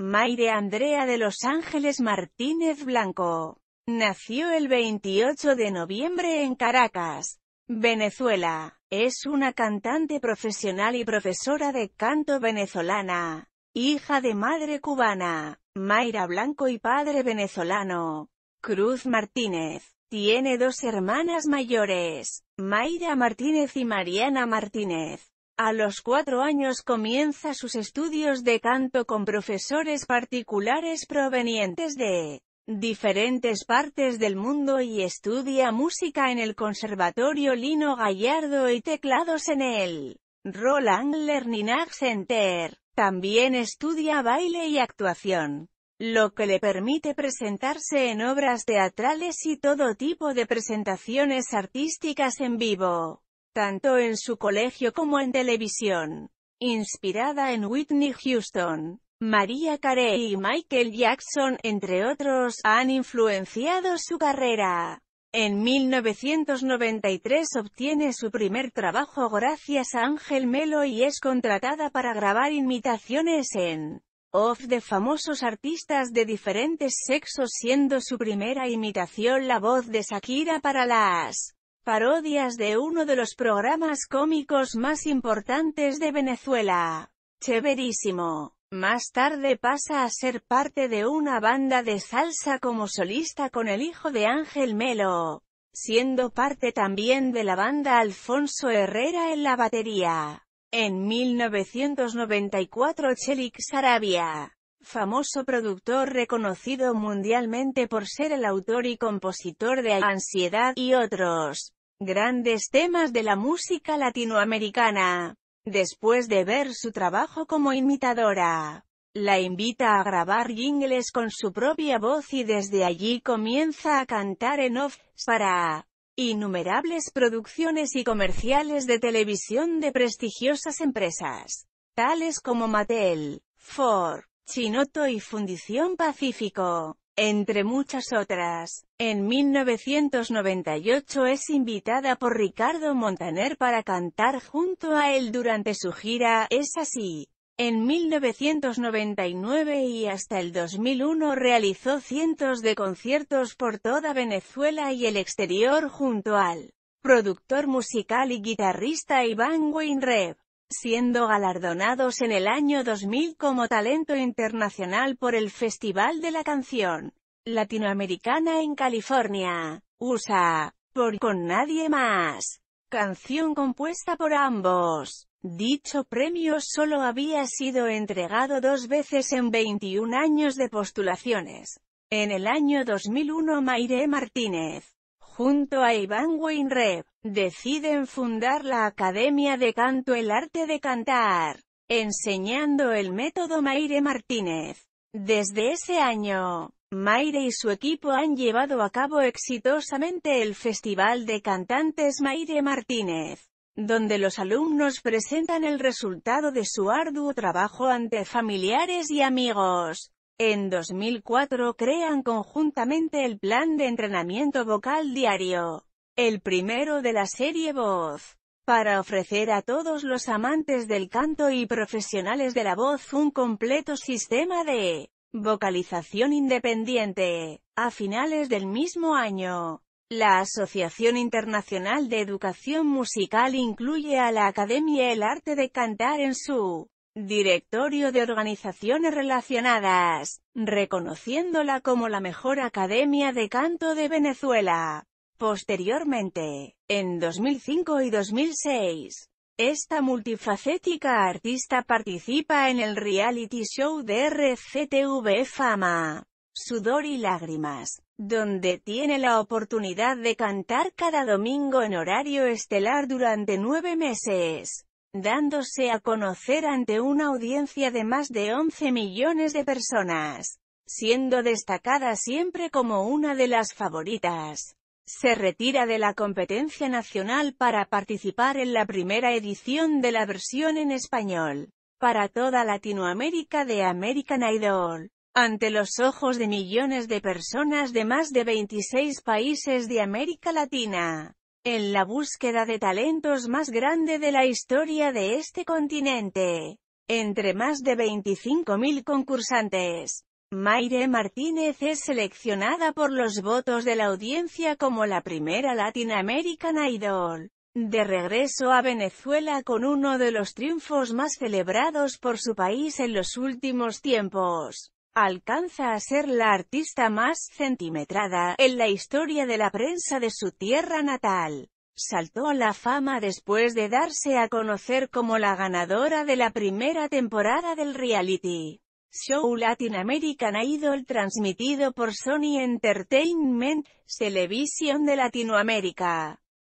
Maire Andrea de Los Ángeles Martínez Blanco. Nació el 28 de noviembre en Caracas, Venezuela. Es una cantante profesional y profesora de canto venezolana. Hija de madre cubana, Mayra Blanco y padre venezolano, Cruz Martínez. Tiene dos hermanas mayores, Mayra Martínez y Mariana Martínez. A los cuatro años comienza sus estudios de canto con profesores particulares provenientes de diferentes partes del mundo y estudia música en el Conservatorio Lino Gallardo y teclados en el Roland Learning Center. También estudia baile y actuación, lo que le permite presentarse en obras teatrales y todo tipo de presentaciones artísticas en vivo tanto en su colegio como en televisión. Inspirada en Whitney Houston, María Carey y Michael Jackson, entre otros, han influenciado su carrera. En 1993 obtiene su primer trabajo gracias a Ángel Melo y es contratada para grabar imitaciones en off de famosos artistas de diferentes sexos siendo su primera imitación la voz de Shakira para las parodias de uno de los programas cómicos más importantes de Venezuela. Cheverísimo. Más tarde pasa a ser parte de una banda de salsa como solista con el hijo de Ángel Melo, siendo parte también de la banda Alfonso Herrera en la batería. En 1994 Chelik Arabia. famoso productor reconocido mundialmente por ser el autor y compositor de Ansiedad y otros, Grandes temas de la música latinoamericana. Después de ver su trabajo como imitadora, la invita a grabar jingles con su propia voz y desde allí comienza a cantar en off, para innumerables producciones y comerciales de televisión de prestigiosas empresas, tales como Mattel, Ford, Chinoto y Fundición Pacífico entre muchas otras. En 1998 es invitada por Ricardo Montaner para cantar junto a él durante su gira, es así. En 1999 y hasta el 2001 realizó cientos de conciertos por toda Venezuela y el exterior junto al productor musical y guitarrista Iván Weinreb siendo galardonados en el año 2000 como talento internacional por el Festival de la Canción Latinoamericana en California, USA, por Con Nadie Más, canción compuesta por ambos. Dicho premio solo había sido entregado dos veces en 21 años de postulaciones. En el año 2001 Maire Martínez junto a Iván Weinreb, deciden fundar la Academia de Canto El Arte de Cantar, enseñando el método Maire Martínez. Desde ese año, Maire y su equipo han llevado a cabo exitosamente el Festival de Cantantes Maire Martínez, donde los alumnos presentan el resultado de su arduo trabajo ante familiares y amigos. En 2004 crean conjuntamente el plan de entrenamiento vocal diario, el primero de la serie Voz, para ofrecer a todos los amantes del canto y profesionales de la voz un completo sistema de vocalización independiente. A finales del mismo año, la Asociación Internacional de Educación Musical incluye a la Academia El Arte de Cantar en su Directorio de Organizaciones Relacionadas, reconociéndola como la mejor academia de canto de Venezuela. Posteriormente, en 2005 y 2006, esta multifacética artista participa en el reality show de RCTV Fama, Sudor y Lágrimas, donde tiene la oportunidad de cantar cada domingo en horario estelar durante nueve meses dándose a conocer ante una audiencia de más de 11 millones de personas, siendo destacada siempre como una de las favoritas. Se retira de la competencia nacional para participar en la primera edición de la versión en español, para toda Latinoamérica de American Idol, ante los ojos de millones de personas de más de 26 países de América Latina en la búsqueda de talentos más grande de la historia de este continente. Entre más de 25.000 concursantes, Maire Martínez es seleccionada por los votos de la audiencia como la primera Latin American Idol. De regreso a Venezuela con uno de los triunfos más celebrados por su país en los últimos tiempos alcanza a ser la artista más centimetrada en la historia de la prensa de su tierra natal. Saltó a la fama después de darse a conocer como la ganadora de la primera temporada del reality show Latin American Idol transmitido por Sony Entertainment Television de Latinoamérica.